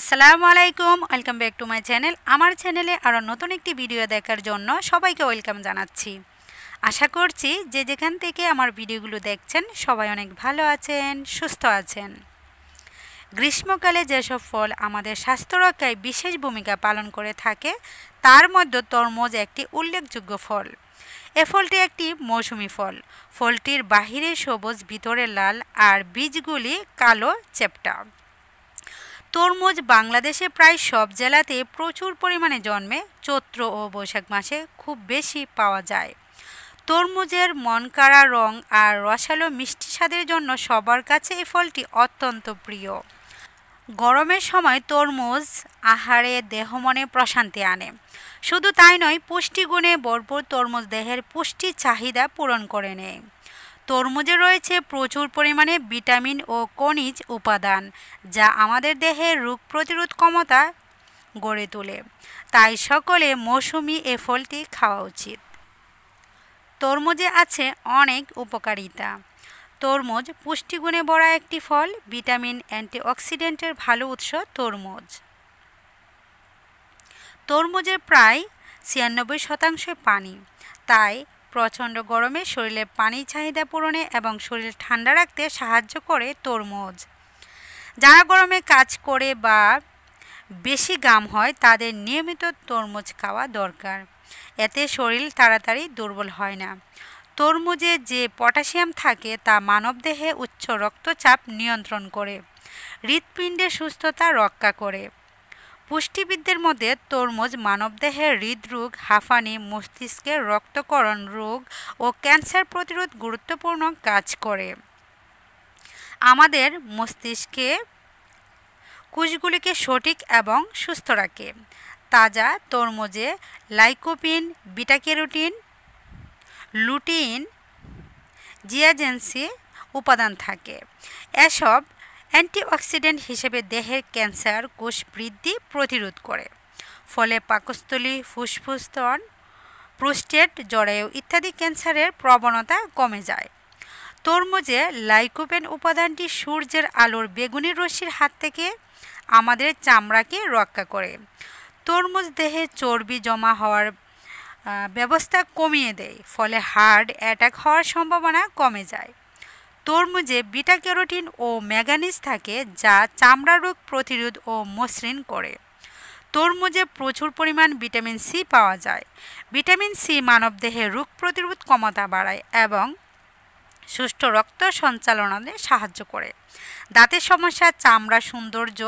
আসসালামু আলাইকুম welcome back to my channel আমার চ্যানেলে আরও নতুন একটি ভিডিও দেখার জন্য সবাইকে ওয়েলকাম জানাচ্ছি আশা করছি যে যেখান থেকে আমার ভিডিওগুলো দেখছেন সবাই অনেক ভালো আছেন সুস্থ আছেন গ্রীষ্মকালে যেসব ফল আমাদের স্বাস্থ্য রক্ষায় বিশেষ ভূমিকা পালন করে থাকে তার মধ্যে তরমুজ একটি উল্লেখযোগ্য ফল এ ফলটি একটি মৌসুমি ফল ফলটির বাহিরে সবুজ ভিতরে লাল আর বীজগুলি কালো চেপটা তরমুজ বাংলাদেশে প্রায় সব জেলাতে প্রচুর পরিমাণে জন্মে চৈত্র ও বৈশাখ মাসে খুব বেশি পাওয়া যায় তরমুজের মনকাড়া রং আর রসালো মিষ্টি স্বাদের জন্য সবার কাছে এই ফলটি অত্যন্ত প্রিয় গরমের সময় তরমুজ আহারে দেহ মনে প্রশান্তি আনে শুধু তাই নয় পুষ্টিগুণে ভরপুর তরমুজ দেহের পুষ্টি চাহিদা পূরণ করে নেয় তরমুজে রয়েছে প্রচুর পরিমাণে ভিটামিন ও খনিজ উপাদান যা আমাদের দেহের রোগ প্রতিরোধ ক্ষমতা গড়ে তোলে তাই সকলে মৌসুমি এ ফলটি খাওয়া উচিত তরমুজে আছে অনেক উপকারিতা তরমুজ পুষ্টিগুণে ভরা একটি ফল ভিটামিন অ্যান্টিঅক্সিডেন্টের ভালো উৎস তরমুজ তরমুজের প্রায় ছিয়ানব্বই শতাংশ পানি তাই প্রচণ্ড গরমে শরীরের পানির চাহিদা পূরণে এবং শরীর ঠান্ডা রাখতে সাহায্য করে তরমুজ যারা গরমে কাজ করে বা বেশি গাম হয় তাদের নিয়মিত তরমুজ খাওয়া দরকার এতে শরীর তাড়াতাড়ি দুর্বল হয় না তরমুজে যে পটাশিয়াম থাকে তা মানবদেহে উচ্চ রক্তচাপ নিয়ন্ত্রণ করে হৃৎপিণ্ডের সুস্থতা রক্ষা করে পুষ্টিবিদদের মধ্যে তরমুজ মানবদেহের হৃদরোগ হাঁফানি মস্তিষ্কের রক্তকরণ রোগ ও ক্যান্সার প্রতিরোধ গুরুত্বপূর্ণ কাজ করে আমাদের মস্তিষ্কে কুশগুলিকে সঠিক এবং সুস্থ রাখে তাজা তরমুজে লাইকোপিন বিটাকেরোটিন লুটিন জিয়াজেন্সি উপাদান থাকে এসব অ্যান্টিঅক্সিডেন্ট হিসেবে দেহের ক্যান্সার কোষ বৃদ্ধি প্রতিরোধ করে ফলে পাকস্থলী ফুসফুস প্রোস্টেট জরায়ু ইত্যাদি ক্যান্সারের প্রবণতা কমে যায় তরমুজে লাইকোপেন উপাদানটি সূর্যের আলোর বেগুনি রশ্মির হাত থেকে আমাদের চামড়াকে রক্ষা করে তরমুজ দেহে চর্বি জমা হওয়ার ব্যবস্থা কমিয়ে দেয় ফলে হার্ট অ্যাটাক হওয়ার সম্ভাবনা কমে যায় তরমুজে বিটা ক্যারোটিন ও ম্যাগানিজ থাকে যা চামড়া রোগ প্রতিরোধ ও মসৃণ করে তরমুজে প্রচুর পরিমাণ ভিটামিন সি পাওয়া যায় ভিটামিন সি মানবদেহে রোগ প্রতিরোধ ক্ষমতা বাড়ায় এবং সুষ্ঠু রক্ত সঞ্চালনে সাহায্য করে দাঁতের সমস্যা চামড়া সৌন্দর্য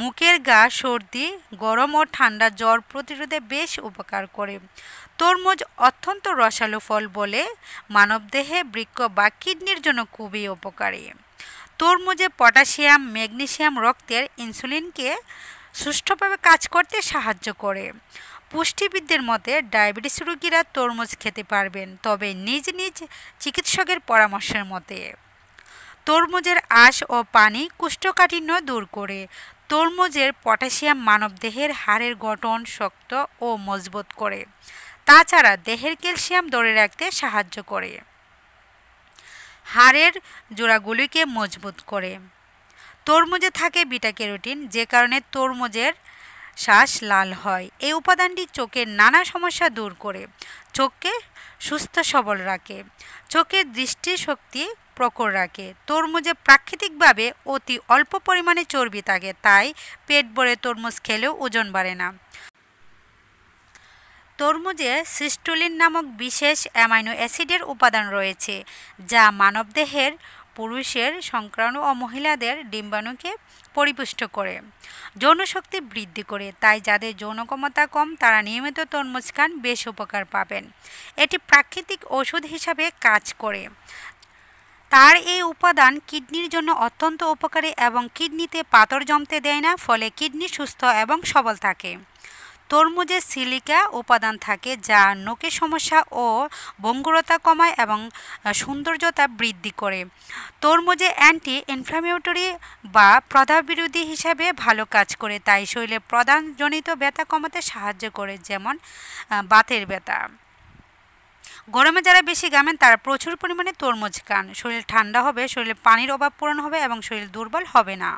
মুখের গা সর্দি গরম ও ঠান্ডা জ্বর প্রতিরোধে বেশ উপকার করে তরমুজ অত্যন্ত রসালো ফল বলে মানবদেহে বৃক্ষ বা কিডনির জন্য খুবই উপকারী তরমুজে পটাশিয়াম ম্যাগনেশিয়াম রক্তের ইনসুলিনকে সুষ্ঠুভাবে কাজ করতে সাহায্য করে পুষ্টিবিদদের মতে ডায়াবেটিস রোগীরা তরমুজ খেতে পারবেন তবে নিজ নিজ চিকিৎসকের পরামর্শের মতে তরমুজের আঁশ ও পানি কুষ্ঠকাঠিন্য দূর করে তরমুজের পটাশিয়াম মানবদেহের হাড়ের গঠন শক্ত ও মজবুত করে তাছাড়া দেহের ক্যালসিয়াম ধরে রাখতে সাহায্য করে হাড়ের জোড়াগুলিকে মজবুত করে তরমুজে থাকে বিটা ক্যারোটিন যে কারণে তরমুজের শ্বাস লাল হয় এই উপাদানটি চোখের নানা সমস্যা দূর করে চোখকে সুস্থ সবল রাখে চোখের দৃষ্টিশক্তি প্রকর রাখে তরমুজে প্রাকৃতিকভাবে অতি অল্প পরিমাণে চর্বি থাকে তাই পেট ভরে তরমুজ খেলেও ওজন বাড়ে না তরমুজে সিস্টোলিন নামক বিশেষ অ্যামাইনো অ্যাসিডের উপাদান রয়েছে যা মানবদেহের পুরুষের সংক্রাণু ও মহিলাদের ডিম্বাণুকে পরিপুষ্ট করে যৌনশক্তি বৃদ্ধি করে তাই যাদের ক্ষমতা কম তারা নিয়মিত তরমুজ খান বেশ উপকার পাবেন এটি প্রাকৃতিক ওষুধ হিসাবে কাজ করে তার এই উপাদান কিডনির জন্য অত্যন্ত উপকারী এবং কিডনিতে পাথর জমতে দেয় না ফলে কিডনি সুস্থ এবং সবল থাকে তরমুজে সিলিকা উপাদান থাকে যা নোকে সমস্যা ও ভঙ্গুরতা কমায় এবং সৌন্দর্যতা বৃদ্ধি করে তরমুজে অ্যান্টি ইনফ্লামেটরি বা বিরোধী হিসাবে ভালো কাজ করে তাই শরীরে প্রধানজনিত ব্যথা কমাতে সাহায্য করে যেমন বাতের ব্যথা গরমে যারা বেশি গামেন তারা প্রচুর পরিমাণে তরমুজ খান শরীর ঠান্ডা হবে শরীরে পানির অভাব পূরণ হবে এবং শরীর দুর্বল হবে না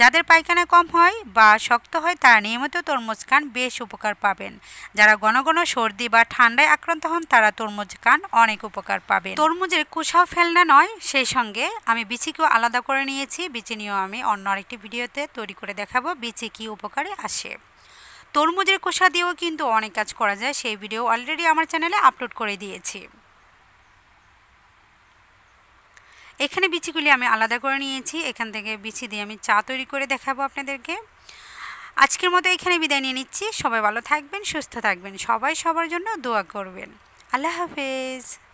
যাদের পায়খানা কম হয় বা শক্ত হয় তারা নিয়মিত তরমুজ খান বেশ উপকার পাবেন যারা ঘন ঘন সর্দি বা ঠান্ডায় আক্রান্ত হন তারা তরমুজ খান অনেক উপকার পাবেন তরমুজের কুসাও ফেলনা নয় সেই সঙ্গে আমি বিচিকেও আলাদা করে নিয়েছি বিচি নিয়েও আমি অন্য আরেকটি ভিডিওতে তৈরি করে দেখাবো বিচি কী উপকারে আসে তরমুজের কোষা দিয়েও কিন্তু অনেক কাজ করা যায় সেই ভিডিও অলরেডি আমার চ্যানেলে আপলোড করে দিয়েছি এখানে বিচিগুলি আমি আলাদা করে নিয়েছি এখান থেকে বিচি দিয়ে আমি চা তৈরি করে দেখাবো আপনাদেরকে আজকের মতো এখানে বিদায় নিয়ে নিচ্ছি সবাই ভালো থাকবেন সুস্থ থাকবেন সবাই সবার জন্য দোয়া করবেন আল্লাহ হাফেজ